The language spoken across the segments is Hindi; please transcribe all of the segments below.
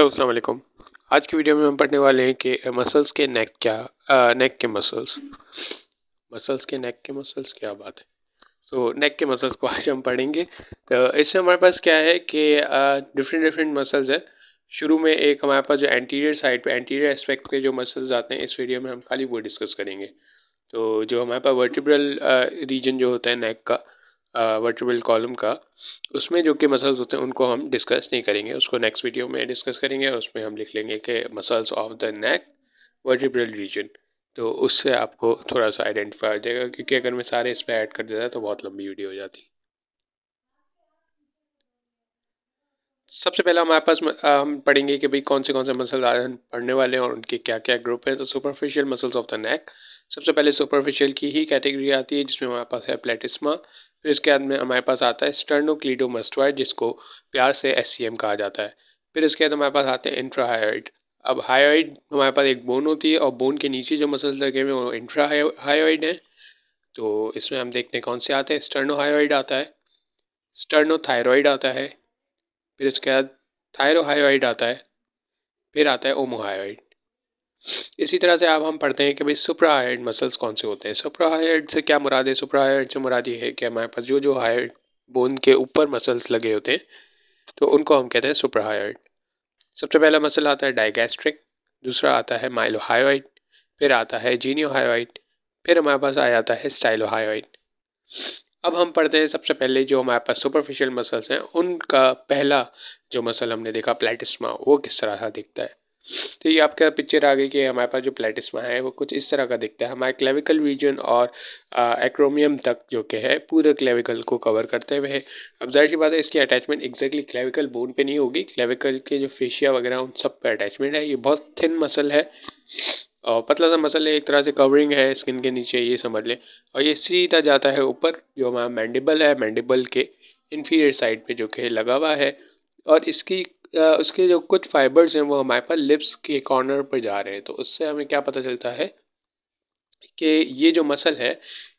हेलो अस्सलाम आज की वीडियो में हम पढ़ने वाले हैं कि मसल्स के नेक क्या आ, नेक के मसल्स मसल्स के नेक के मसल्स क्या बात है सो so, नेक के मसल्स को आज हम पढ़ेंगे तो इससे हमारे पास क्या है कि डिफरेंट डिफरेंट मसल्स है शुरू में एक हमारे पास जो एंटीरियर साइड पे एंटीरियर एस्पेक्ट के जो मसल्स आते हैं इस वीडियो में हम खाली वो डिस्कस करेंगे तो जो हमारे पास वर्टिब्रल रीजन जो होता है नेक का वर्टिब्रल कॉलम का उसमें जो कि मसल्स होते हैं उनको हम डिस्कस नहीं करेंगे उसको नेक्स्ट वीडियो में डिस्कस करेंगे और उसमें हम लिख लेंगे कि muscles of the neck vertebral region तो उससे आपको थोड़ा सा आइडेंटिफाई हो जाएगा क्योंकि अगर मैं सारे इस पर ऐड कर देता तो बहुत लंबी वीडियो हो जाती सबसे पहला हमारे पास हम पढ़ेंगे कि भाई कौन से कौन से मसल्स आज पढ़ने वाले हैं और उनके क्या क्या ग्रुप हैं तो superficial muscles of the neck सबसे पहले सुपरफिशियल की ही कैटेगरी आती है जिसमें हमारे पास है प्लेटिस्मा फिर इसके बाद में हमारे पास आता है मस्टवाइड जिसको प्यार से एस कहा जाता है फिर इसके बाद हमारे पास आते हैं इंट्राहाइड अब हायोइड हमारे पास एक बोन होती है और बोन के नीचे जो मसल्स लगे हुए हैं वो इंट्रा हायोइड हैं तो इसमें हम देखते हैं कौन से आते हैं स्टर्नो हायोइड आता है स्टर्नो स्टर्नोथायरॉयड आता है फिर इसके बाद थायरोहायोइड आता है फिर आता है ओमोहाइड इसी तरह से अब हम पढ़ते हैं कि भाई सुपरा हाइड मसल्स कौन से होते हैं सुपरा हाइड से क्या मुराद है सुपरा हाइड से मुराद ये है कि हमारे पास जो जो हाइड बोन के ऊपर मसल्स लगे होते हैं तो उनको हम कहते हैं सुपरा हाइड सबसे पहला मसल आता है डाइगैस्ट्रिक दूसरा आता है माइलोहाइड फिर आता है जीनियोहाइड फिर हमारे पास आ जाता है स्टाइलोहाइड अब हम पढ़ते हैं सबसे पहले जो हमारे पास सुपरफिशियल मसल्स हैं उनका पहला जो मसल हमने देखा प्लेटिस्मा वो किस तरह का दिखता है तो ये आपके पिक्चर आ गई कि हमारे पास जो प्लेटिस्मा है वो कुछ इस तरह का दिखता है हमारे क्लेविकल रीजन और एक्रोमियम तक जो कि है पूरे क्लेविकल को कवर करते हुए अब जाहिर सी बात है इसकी अटैचमेंट एग्जैक्टली क्लेविकल बोन पे नहीं होगी क्लेविकल के जो फेशिया वगैरह उन सब पे अटैचमेंट है ये बहुत थिन मसल है और पतला सा मसल है एक तरह से कवरिंग है स्किन के नीचे ये समझ लें और ये सीधा जाता है ऊपर जो हमारा मैंडिबल है मैंडिबल के इन्फीरियर साइड पर जो कि लगा हुआ है और इसकी उसके जो कुछ फाइबर्स हैं वो हमारे पास लिप्स के कॉर्नर पर जा रहे हैं तो उससे हमें क्या पता चलता है कि ये जो मसल है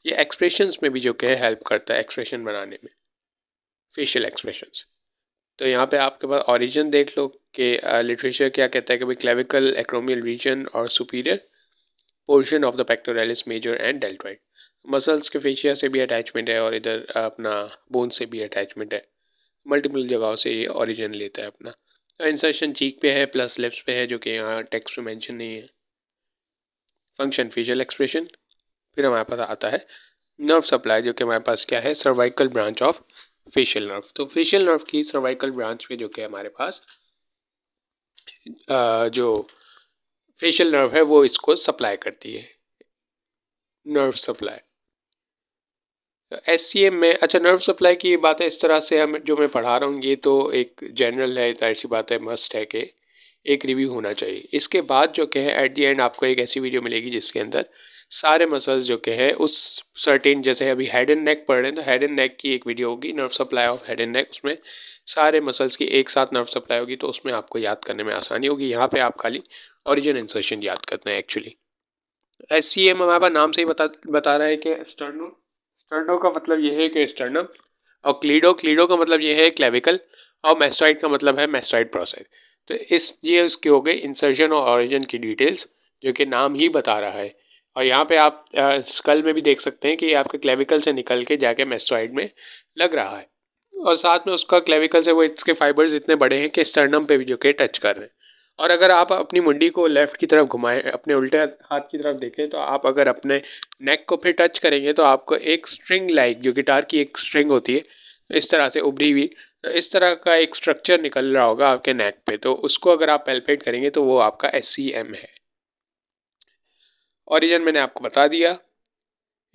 ये एक्सप्रेशंस में भी जो है हेल्प करता है एक्सप्रेशन बनाने में फेशियल एक्सप्रेशंस तो यहाँ पे आपके पास ओरिजिन देख लो कि लिटरेचर क्या कहता है कि भाई क्लेविकल एक्रोमियल रीजन और superior portion of the pectoralis major and deltoid muscles के फेशिया से भी अटैचमेंट है और इधर अपना बोन से भी अटैचमेंट है मल्टीपल जगहों से ये ऑरिजिन लेता है अपना तो इंसर्शन चीक पे है प्लस लिप्स पे है जो कि यहाँ टेक्स्ट में मेंशन नहीं है फंक्शन फेशियल एक्सप्रेशन फिर हमारे पास आता है नर्व सप्लाई जो कि हमारे पास क्या है cervical branch of facial nerve तो फेशियल नर्व की सर्वाइकल ब्रांच में जो कि हमारे पास जो फेशियल नर्व है वो इसको सप्लाई करती है nerve supply S C M में अच्छा नर्व सप्लाई की बात है इस तरह से हम जो मैं पढ़ा रहा हूँ ये तो एक जनरल है जाहिर सी बात है मस्ट है कि एक रिव्यू होना चाहिए इसके बाद जो कि है एट दी एंड आपको एक ऐसी वीडियो मिलेगी जिसके अंदर सारे मसल्स जो कहे उस सर्टेन जैसे अभी हेड एंड नेक पढ़ रहे हैं तो हेड एंड नेक की एक वीडियो होगी nerve supply of head and neck उसमें सारे मसल्स की एक साथ नर्व सप्लाई होगी तो उसमें आपको याद करने में आसानी होगी यहाँ पर आप खाली ओरिजिन इंसर्शन याद करते हैं एक्चुअली एस सी एम हमारे नाम से ही बता बता रहा है कि स्टर्नो स्टर्नो का मतलब यह है कि स्टर्नम और क्लीडो क्लीडो का मतलब यह है क्लेविकल और मेस्ट्राइड का मतलब है मेस्ट्राइड प्रोसेस तो इस ये उसके हो गए इंसर्जन और ऑरिजन की डिटेल्स जो कि नाम ही बता रहा है और यहाँ पे आप स्कल में भी देख सकते हैं कि आपके क्लेविकल से निकल के जाके मेस्ट्राइड में लग रहा है और साथ में उसका क्लेविकल से वो इसके फाइबर्स इतने बड़े हैं कि स्टर्नम पे भी जो के टच कर रहे हैं और अगर आप अपनी मुंडी को लेफ़्ट की तरफ घुमाएं अपने उल्टे हाथ की तरफ देखें तो आप अगर अपने नेक को फिर टच करेंगे तो आपको एक स्ट्रिंग लाइक जो गिटार की एक स्ट्रिंग होती है इस तरह से उभरी हुई तो इस तरह का एक स्ट्रक्चर निकल रहा होगा आपके नेक पे तो उसको अगर आप पेल्पेट करेंगे तो वो आपका एस e है ऑरिजन मैंने आपको बता दिया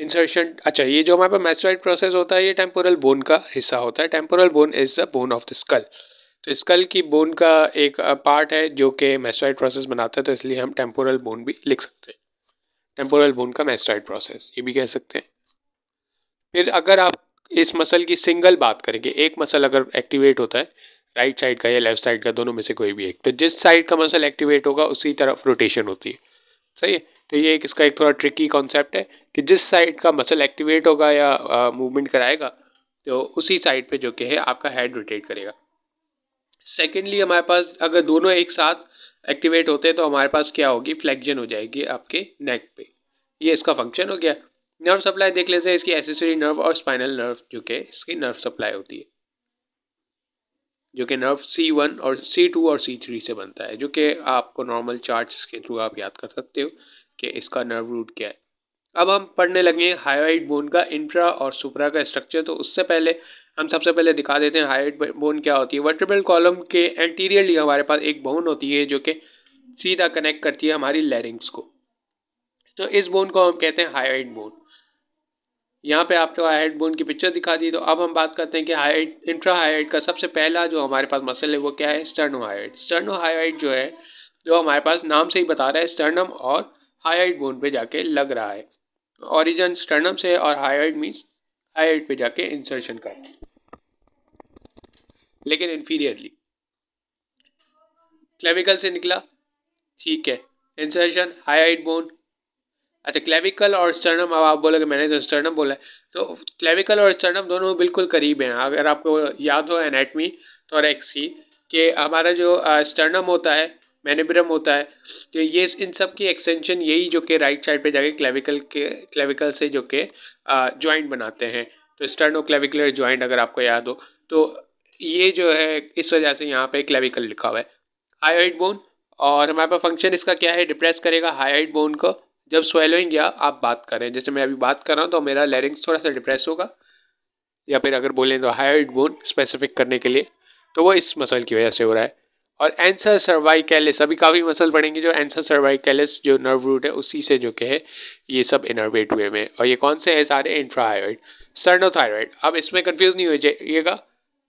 इंसर्शन अच्छा ये जो हमारे पास मैस्टोइड प्रोसेस होता है ये टेम्पोरल बोन का हिस्सा होता है temporal bone is the bone of the skull तो स्कल की बोन का एक पार्ट है जो कि मेस्ट्राइड प्रोसेस बनाता है तो इसलिए हम टेम्पोरल बोन भी लिख सकते हैं टेम्पोरल बोन का मेस्ट्राइड प्रोसेस ये भी कह सकते हैं फिर अगर आप इस मसल की सिंगल बात करेंगे एक मसल अगर एक्टिवेट होता है राइट साइड का या लेफ्ट साइड का दोनों में से कोई भी एक तो जिस साइड का मसल एक्टिवेट होगा उसी तरफ रोटेशन होती है सही है तो ये एक इसका एक थोड़ा ट्रिकी कॉन्सेप्ट है कि जिस साइड का मसल एक्टिवेट होगा या मूवमेंट कराएगा तो उसी साइड पे जो कि है आपका हेड रोटेट करेगा सेकेंडली हमारे पास अगर दोनों एक साथ एक्टिवेट होते हैं तो हमारे पास क्या होगी फ्लैक्जन हो जाएगी आपके नेक पे ये इसका फंक्शन हो गया नर्व सप्लाई देख लेते हैं इसकी एसेसरी नर्व और स्पाइनल नर्व जो कि इसकी नर्व सप्लाई होती है जो कि नर्व सी वन और सी टू और सी थ्री से बनता है जो कि आपको नॉर्मल चार्ट्स के थ्रू आप याद कर सकते हो कि इसका नर्व रूट क्या है अब हम पढ़ने लगे हायोइड बोन का इंट्रा और सुपरा का स्ट्रक्चर तो उससे पहले हम सबसे पहले दिखा देते हैं हाइट बोन क्या होती है वर्टिब्रल कॉलम के एंटीरियरली हमारे पास एक बोन होती है जो कि सीधा कनेक्ट करती है हमारी लैरिंग्स को तो इस बोन को हम कहते हैं हाइट बोन यहाँ पे आपको तो हाइट बोन की पिक्चर दिखा दी तो अब हम बात करते हैं कि हाइट इंट्रा हाइट का सबसे पहला जो हमारे पास मसल है वो क्या है स्टर्नो हाइट स्टर्नो हाइट जो है जो हमारे पास नाम से ही बता रहा है स्टर्नम और हाइट बोन पे जाके लग रहा है ओरिजिन स्टर्नम से और हाइट मीन्स हाइट पे जाके इंसर्शन कर लेकिन इन्फीरियरली क्लेविकल से निकला ठीक है इंसर्शन हाई हाइट बोन अच्छा क्लेविकल और स्टर्नम अब आप बोलोगे मैंने तो स्टर्नम बोला है तो क्लेविकल और स्टर्नम दोनों बिल्कुल करीब हैं अगर आपको याद हो एनाटमी थोरेक्स की कि हमारा जो स्टर्नम होता है मैनिब्रम होता है तो ये इन सब की एक्सटेंशन यही जो कि राइट साइड पे जाके क्लेविकल के क्लेविकल से जो के जॉइंट बनाते हैं तो स्टर्नो क्लेविकुलर ज्वाइंट अगर आपको याद हो तो ये जो है इस वजह से यहाँ पे क्लेविकल लिखा हुआ है हाई हाइट बोन और हमारे पास फंक्शन इसका क्या है डिप्रेस करेगा हाई हाइट बोन को जब स्वेलोइंग या आप बात करें जैसे मैं अभी बात कर रहा हूँ तो मेरा लेरिंग्स थोड़ा सा डिप्रेस होगा या फिर अगर बोलें तो हाई हाइट बोन स्पेसिफिक करने के लिए तो वो इस मसल की वजह से हो रहा है और एंसर सर्वाइकैलिस अभी काफ़ी मसल पड़ेंगे जो एंसर कैलिस जो नर्व रूट है उसी से जो के है ये सब इनर्वेट हुए में और ये कौन से हैं सारे इंट्राहायरॉयड सर्नोथायरॉयड अब इसमें कन्फ्यूज़ नहीं हो जाइएगा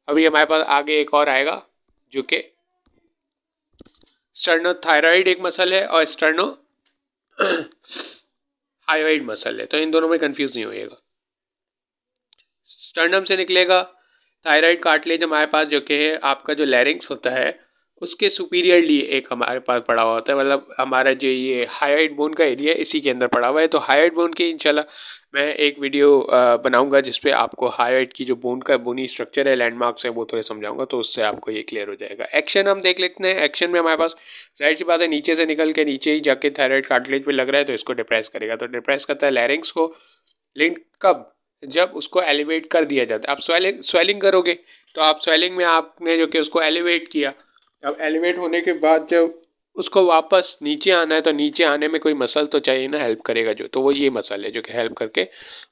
अभी हमारे पास आगे एक और आएगा जो कि स्टर्नो थायराइड एक मसल है और स्टर्नो हाइवाइड मसल है तो इन दोनों में कंफ्यूज नहीं होगा स्टर्नम से निकलेगा थायराइड कार्टिलेज हमारे पास जो कि है आपका जो लैरिंग्स होता है उसके सुपीरियरली एक हमारे पास पड़ा हुआ होता है मतलब हमारा जो ये हाइट बोन का एरिया इसी के अंदर पड़ा हुआ है तो हाइट बोन के इंशाल्लाह मैं एक वीडियो बनाऊंगा जिसपे आपको हाइट की जो बोन का बोनी स्ट्रक्चर है लैंडमार्क्स है वो थोड़े समझाऊंगा तो उससे आपको ये क्लियर हो जाएगा एक्शन हम देख लेते हैं एक्शन में हमारे पास जाहिर सी बात है नीचे से निकल के नीचे ही जाके थायराइड कार्टिलेज पर लग रहा है तो इसको डिप्रेस करेगा तो डिप्रेस करता है लैरिंग्स को लिंक कब जब उसको एलिवेट कर दिया जाता है आप स्वेलिंग स्वेलिंग करोगे तो आप स्वेलिंग में आपने जो कि उसको एलिवेट किया अब एलिवेट होने के बाद जब उसको वापस नीचे आना है तो नीचे आने में कोई मसल तो चाहिए ना हेल्प करेगा जो तो वो ये मसल है जो कि हेल्प करके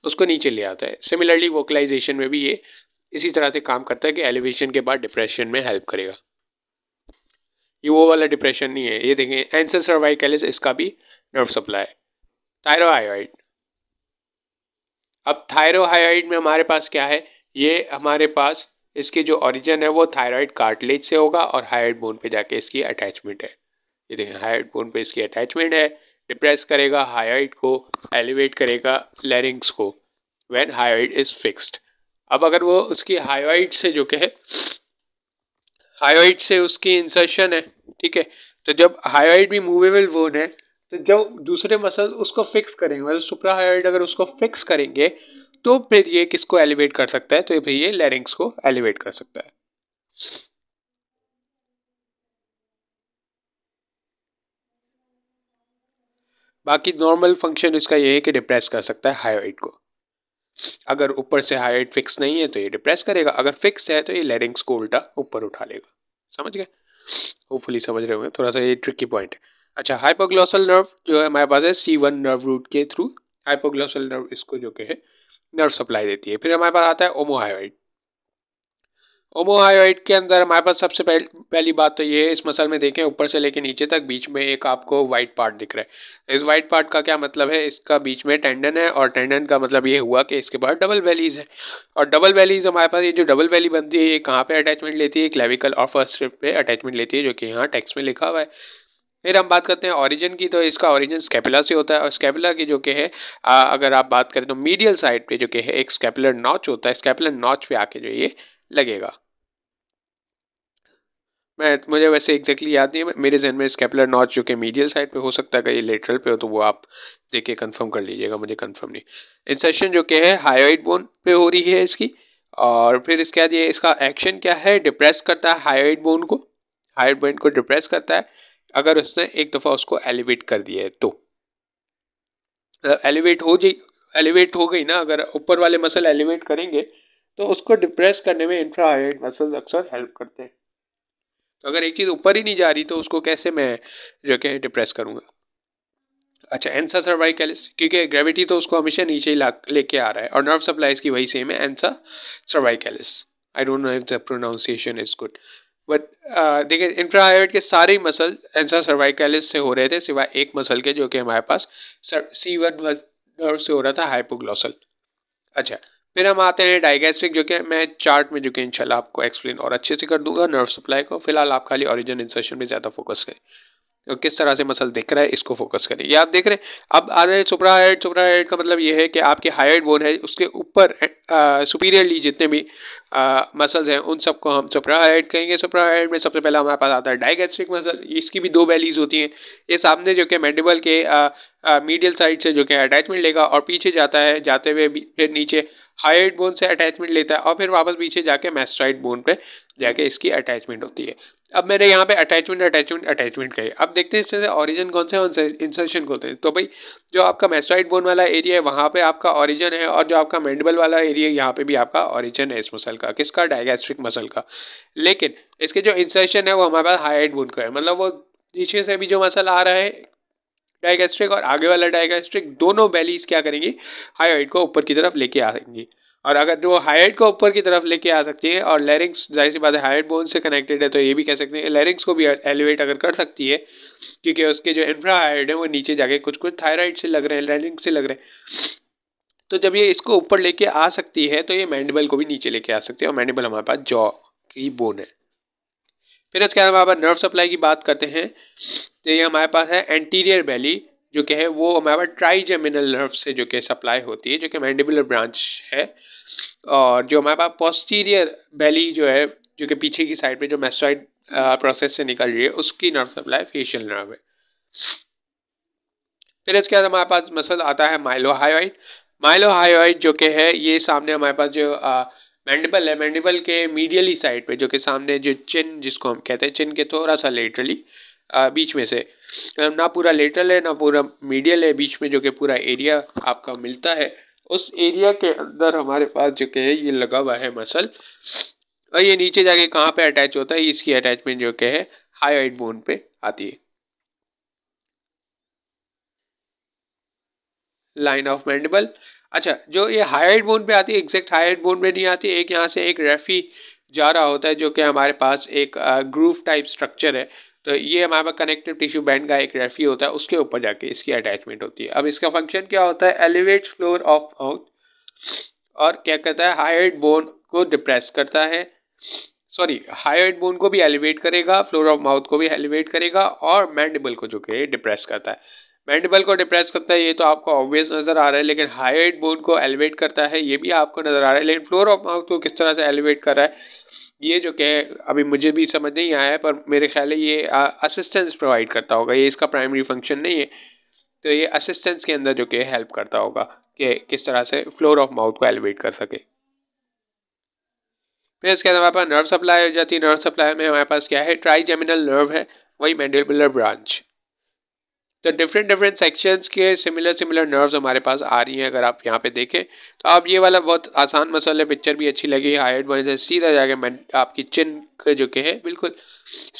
उसको नीचे ले आता है सिमिलरली वोकलाइजेशन में भी ये इसी तरह से काम करता है कि एलिवेशन के बाद डिप्रेशन में हेल्प करेगा ये वो वाला डिप्रेशन नहीं है ये देखें एंसर सर्वाइकलिस इसका भी नर्व सप्लाई थायरोहाइड अब थायरोहाइड में हमारे पास क्या है ये हमारे पास इसके जो ऑरिजन है वो थायराइड कार्टिलेज से होगा और हाइड बोन पे जाके इसकी अटैचमेंट है ये देखें हाइड बोन पे इसकी अटैचमेंट है डिप्रेस करेगा हाइड को एलिवेट करेगा लेरिंग्स को व्हेन हाइड इज़ फिक्स्ड अब अगर वो उसकी हाइड से जो कि है हाइड से उसकी इंसर्शन है ठीक है तो जब हाइड भी मूवेबल बोन है तो जब दूसरे मसल उसको फिक्स करेंगे मतलब सुप्रा हाइड अगर उसको फिक्स करेंगे तो फिर ये किसको एलिवेट कर सकता है तो भाई ये लैरिंग्स को एलिवेट कर सकता है बाकी नॉर्मल फंक्शन इसका ये है कि डिप्रेस कर सकता है हायोइड को अगर ऊपर से हायोइड फिक्स नहीं है तो ये डिप्रेस करेगा अगर फिक्स है तो ये लैरिंग्स को उल्टा ऊपर उठा लेगा समझ गए होपफुली समझ रहे होंगे थोड़ा सा ये ट्रिकी पॉइंट है अच्छा हाइपोग्लोसल नर्व जो है हमारे पास है सी वन नर्व रूट के थ्रू हाइपोग्लोसल नर्व इसको जो के है नर्व सप्लाई देती है फिर हमारे पास आता है ओमोहायोइड ओमोहायोइड के अंदर हमारे पास सबसे पहल, पहली बात तो ये है इस मसल में देखें ऊपर से लेकर नीचे तक बीच में एक आपको व्हाइट पार्ट दिख रहा है इस व्हाइट पार्ट का क्या मतलब है इसका बीच में टेंडन है और टेंडन का मतलब ये हुआ कि इसके पास डबल वैलीज है और डबल वैलीज हमारे पास ये जो डबल वैली बनती है ये कहाँ पर अटैचमेंट लेती है क्लेविकल और फर्स्ट पे अटैचमेंट लेती है जो कि यहाँ टेक्स में लिखा हुआ है फिर हम बात करते हैं ऑरिजन की तो इसका ऑरिजन स्कैपुला से होता है और स्कैपुला की जो कि है आ, अगर आप बात करें तो मीडियल साइड पे जो कि है एक स्केपुलर नॉच होता है स्केपुलर नॉच पे आके जो ये लगेगा मैं मुझे वैसे एग्जैक्टली याद नहीं मेरे जहन में स्केपुलर नॉच जो कि मीडियल साइड पे हो सकता है कहीं लेटरल पे हो तो वो आप देख के कंफर्म कर लीजिएगा मुझे कंफर्म नहीं इंसेशन जो कि है हायोइड बोन पे हो रही है इसकी और फिर इसके बाद ये इसका एक्शन क्या है डिप्रेस करता है हायोइड बोन को हायोइड बोन को डिप्रेस करता है अगर उसने एक दफ़ा उसको एलिवेट कर दिया है तो एलिवेट हो जाए एलिवेट हो गई ना अगर ऊपर वाले मसल एलिवेट करेंगे तो उसको डिप्रेस करने में इंफ्रा हाइड मसल अक्सर हेल्प करते हैं तो अगर एक चीज़ ऊपर ही नहीं जा रही तो उसको कैसे मैं जो कि डिप्रेस करूँगा अच्छा एंसा सर्वाइकलिस क्योंकि ग्रेविटी तो उसको हमेशा नीचे ही लेके आ रहा है और नर्व सप्लाईज की वही सेम है ansa cervicalis I don't know if the pronunciation is good but देखिए इंफ्राहायड के सारे मसल एंसर सर्वाइकलिस से हो रहे थे सिवाय एक मसल के जो कि हमारे पास सी वन नर्व से हो रहा था हाइपोग्लॉसल अच्छा फिर हम आते हैं डायगेस्टिक जो कि मैं चार्ट में जो कि इंशाल्लाह आपको एक्सप्लेन और अच्छे से कर दूंगा नर्व सप्लाई को फिलहाल आप खाली ऑरिजिन इंसर्शन पे ज़्यादा फोकस करें और तो किस तरह से मसल दिख रहा है इसको फोकस करें या आप देख रहे हैं अब आ रहे हैं सुपरा हाइड सुपरा हाइड का मतलब ये है कि आपके हाइड बोन है उसके ऊपर सुपीरियरली जितने भी मसल्स हैं उन सबको हम सुप्राहाइड कहेंगे सुप्राहाइड में सबसे पहला हमारे पास आता है डाइगेस्ट्रिक मसल इसकी भी दो बैलीज होती हैं ये सामने जो कि मेडिबल के मीडियल साइड से जो कि अटैचमेंट लेगा और पीछे जाता है जाते हुए फिर नीचे हाइड बोन से अटैचमेंट लेता है और फिर वापस पीछे जाके मैस्ट्राइड बोन पर जाके इसकी अटैचमेंट होती है अब मैंने यहाँ पे अटैचमेंट अटैचमेंट अटैचमेंट कही अब देखते हैं इससे ऑरिजन कौन सा इंसर्शन कौन से है तो भाई जो आपका मेस्ट्राइड बोन वाला एरिया है वहाँ पे आपका ऑरिजन है और जो आपका मेंडबल वाला एरिया है यहाँ पे भी आपका ऑरिजन है इस मसल मसल का किसका डायगेस्ट्रिक मसल का लेकिन इसके जो इंसर्शन है वो हमारे पास हाइड बोन का है मतलब वो नीचे से भी जो मसल आ रहा है डायगेस्ट्रिक और आगे वाला डायगेस्ट्रिक दोनों बेलीज क्या करेंगी हाइड को ऊपर की तरफ लेके आएंगी और अगर वो हाइड को ऊपर की तरफ लेके आ सकती है और लेरिंग्स जाहिर सी बात है हाइड बोन से कनेक्टेड है तो ये भी कह सकते हैं लेरिंग्स को भी एलिवेट अगर कर सकती है क्योंकि उसके जो इंफ्रा हाइड है वो नीचे जाके कुछ कुछ थायराइड से लग रहे हैं लेरिंग से लग रहे हैं तो जब ये इसको ऊपर लेके आ सकती है तो ये मैंडिबल को भी नीचे लेके आ सकती है और मैंडिबल हमारे पास जॉ की बोन है फिर उसके बाद हमारे पास नर्व सप्लाई की बात करते हैं तो ये हमारे पास है एंटीरियर वैली जो कि है वो हमारे पास जेमिनल नर्व से जो कि सप्लाई होती है जो कि मैंडिबुलर ब्रांच है और जो हमारे पास पोस्टीरियर वैली जो है जो कि पीछे की साइड पे जो मेस्ट्राइड प्रोसेस से निकल रही है उसकी नर्व सप्लाई फेशियल नर्व है फिर इसके बाद हमारे पास मसल आता है माइलोहाइड माइलोहायोइड जो के है ये सामने हमारे पास जो मैंडिबल है मैंडिबल के मीडियली साइड पे जो कि सामने जो चिन जिसको हम कहते हैं चिन के थोड़ा सा लेटरली बीच में से ना पूरा लेटरल है ना पूरा मीडियल है बीच में जो कि पूरा एरिया आपका मिलता है उस एरिया के अंदर हमारे पास जो के है ये लगा हुआ है मसल और ये नीचे जाके कहाँ पे अटैच होता है इसकी अटैचमेंट जो के है हाईवाइट बोन पे आती है लाइन ऑफ मैंडिबल अच्छा जो ये हाइड बोन पे आती है एग्जैक्ट हाइड बोन पे नहीं आती एक यहाँ से एक रेफी जा रहा होता है जो कि हमारे पास एक ग्रूव टाइप स्ट्रक्चर है तो ये हमारे पास कनेक्टिव टिश्यू बैंड का एक रेफी होता है उसके ऊपर जाके इसकी अटैचमेंट होती है अब इसका फंक्शन क्या होता है एलिवेट फ्लोर ऑफ माउथ और क्या कहता है हाइड बोन को डिप्रेस करता है सॉरी हाइड बोन को भी एलिवेट करेगा फ्लोर ऑफ माउथ को भी एलिवेट करेगा और मैंडिबल को जो कि डिप्रेस करता है मैंडिबल को डिप्रेस करता है ये तो आपको ऑब्वियस नज़र आ रहा है लेकिन वेट बोन को एलिवेट करता है ये भी आपको नज़र आ रहा है लेकिन फ्लोर ऑफ माउथ को किस तरह से एलिवेट कर रहा है ये जो कि अभी मुझे भी समझ नहीं आया है पर मेरे ख्याल है ये असिस्टेंस प्रोवाइड करता होगा ये इसका प्राइमरी फंक्शन नहीं है तो ये असिस्टेंस के अंदर जो कि हेल्प करता होगा कि किस तरह से फ्लोर ऑफ माउथ को एलिवेट कर सके फिर इसके अंदर हमारे पास नर्व सप्लाई हो जाती है नर्व सप्लाई में हमारे पास क्या है ट्राई जेमिनल नर्व है वही मैंडिबुलर ब्रांच तो डिफरेंट डिफरेंट सेक्शंस के सिमिलर सिमिलर नर्व्स हमारे पास आ रही हैं अगर आप यहाँ पे देखें तो आप ये वाला बहुत आसान मसल है पिक्चर भी अच्छी लगी हाई एड से सीधा जाके मैं आपकी चिन जो के है बिल्कुल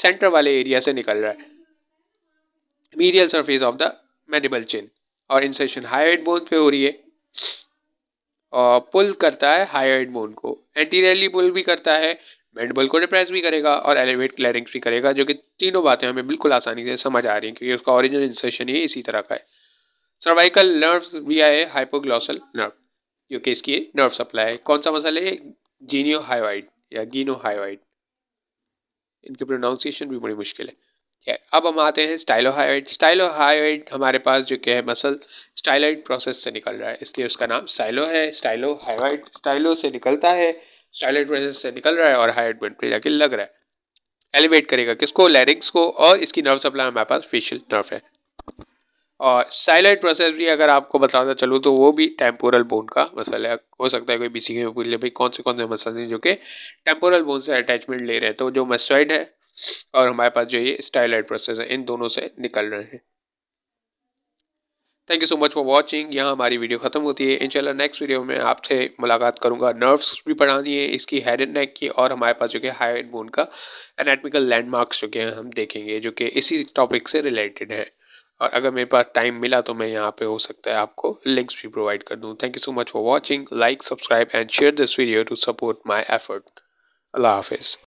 सेंटर वाले एरिया से निकल रहा है medial surface of the mandible chin और इंसेशन एड बोन पे हो रही है और पुल करता है हाई एड बोन को एंटीरियरली पुल भी करता है बल को रिप्रेस भी करेगा और एलिवेट क्लैरिंग भी करेगा जो कि तीनों बातें हमें बिल्कुल आसानी से समझ आ रही हैं क्योंकि उसका ऑरिजिनल इंसर्शन ही इसी तरह का है सर्वाइकल नर्व भी आए हाइपोग्लॉसल नर्व जो कि इसकी नर्व सप्लाई है कौन सा मसल है जीनियो हाइवाइड या गीनो हाइवाइड इनकी प्रोनाउंसिएशन भी बड़ी मुश्किल है है अब हम आते हैं स्टाइलो स्टाइलो स्टाइलोहाइड हमारे पास जो क्या है मसल स्टाइलाइड प्रोसेस से निकल रहा है इसलिए उसका नाम स्टाइलो है स्टाइलो स्टाइलोहाइड स्टाइलो से निकलता है स्टाइलेट प्रेसेस से निकल रहा है और हाई एडमेंट पे जाके लग रहा है एलिवेट करेगा किसको लैरिंग्स को और इसकी नर्व सप्लाई हमारे पास फेशियल नर्व है और साइलेंट प्रोसेस भी अगर आपको बताना चलूँ तो वो भी टेम्पोरल बोन का मसल है हो सकता है कोई बीसी के पूछ ले भाई कौन से कौन से मसल हैं जो कि टेम्पोरल बोन से अटैचमेंट ले रहे हैं तो जो मस्टॉइड है और हमारे पास जो ये स्टाइलाइड प्रोसेस है इन दोनों से निकल रहे हैं thank you so much for watching यहाँ हमारी वीडियो खत्म होती है इंशाल्लाह नेक्स्ट वीडियो में आपसे मुलाकात करूँगा नर्व्स भी पढ़ानी है इसकी हेड एंड नेक की और हमारे पास जो कि हाई एंड बोन का एनाटमिकल लैंडमार्क्स जो कि हम देखेंगे जो कि इसी टॉपिक से रिलेटेड है और अगर मेरे पास टाइम मिला तो मैं यहाँ पे हो सकता है आपको लिंक्स भी प्रोवाइड कर दूँ thank you so much for watching like subscribe and share this video to support my effort अल्लाह हाफिज़